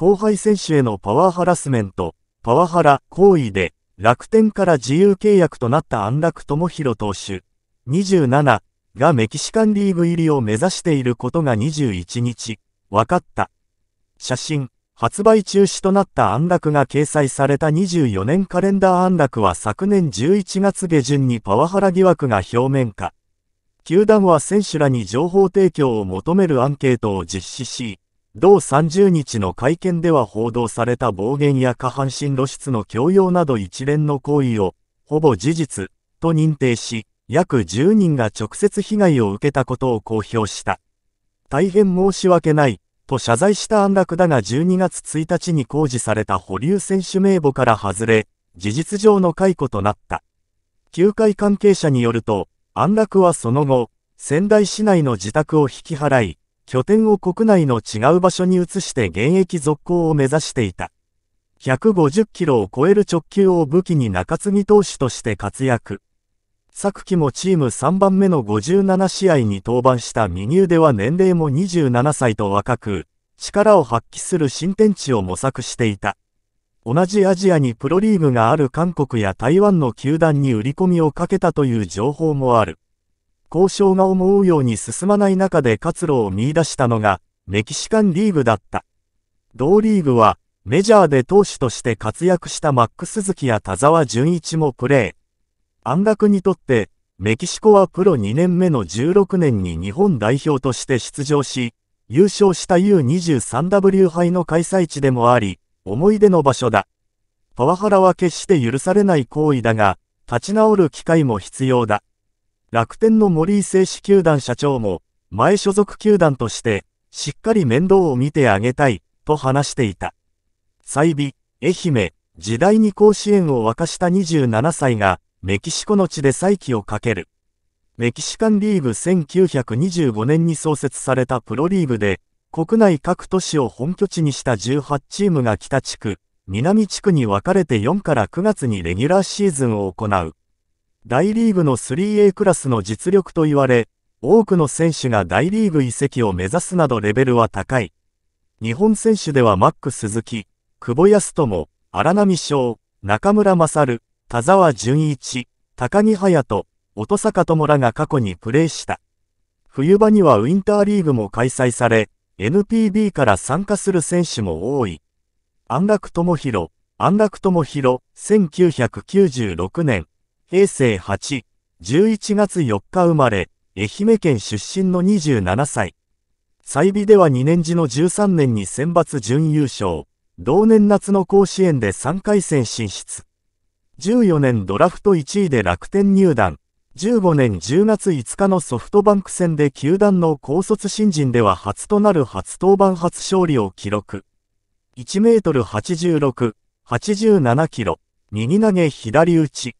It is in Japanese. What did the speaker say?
後輩選手へのパワーハラスメント、パワハラ行為で楽天から自由契約となった安楽智弘投手27がメキシカンリーグ入りを目指していることが21日分かった。写真、発売中止となった安楽が掲載された24年カレンダー安楽は昨年11月下旬にパワハラ疑惑が表面化。球団は選手らに情報提供を求めるアンケートを実施し、同30日の会見では報道された暴言や下半身露出の強要など一連の行為を、ほぼ事実、と認定し、約10人が直接被害を受けたことを公表した。大変申し訳ない、と謝罪した安楽だが12月1日に公示された保留選手名簿から外れ、事実上の解雇となった。球界関係者によると、安楽はその後、仙台市内の自宅を引き払い、拠点を国内の違う場所に移して現役続行を目指していた。150キロを超える直球を武器に中継ぎ投手として活躍。昨季もチーム3番目の57試合に登板した右腕は年齢も27歳と若く、力を発揮する新天地を模索していた。同じアジアにプロリーグがある韓国や台湾の球団に売り込みをかけたという情報もある。交渉が思うように進まない中で活路を見出したのが、メキシカンリーグだった。同リーグは、メジャーで投手として活躍したマックスキや田沢純一もプレー。安楽にとって、メキシコはプロ2年目の16年に日本代表として出場し、優勝した U23W 杯の開催地でもあり、思い出の場所だ。パワハラは決して許されない行為だが、立ち直る機会も必要だ。楽天の森井正史球団社長も、前所属球団として、しっかり面倒を見てあげたい、と話していた。済美、愛媛、時代に甲子園を沸かした27歳が、メキシコの地で再起をかける。メキシカンリーグ1925年に創設されたプロリーグで、国内各都市を本拠地にした18チームが北地区、南地区に分かれて4から9月にレギュラーシーズンを行う。大リーグの 3A クラスの実力と言われ、多くの選手が大リーグ移籍を目指すなどレベルは高い。日本選手ではマック鈴木、久保康友、荒波翔、中村勝、田沢淳一、高木隼人、音坂友らが過去にプレーした。冬場にはウィンターリーグも開催され、NPB から参加する選手も多い。安楽智弘、安楽智弘、1996年。平成8、11月4日生まれ、愛媛県出身の27歳。再美では2年時の13年に選抜準優勝。同年夏の甲子園で3回戦進出。14年ドラフト1位で楽天入団。15年10月5日のソフトバンク戦で球団の高卒新人では初となる初登板初勝利を記録。1メートル86、87キロ、右投げ左打ち。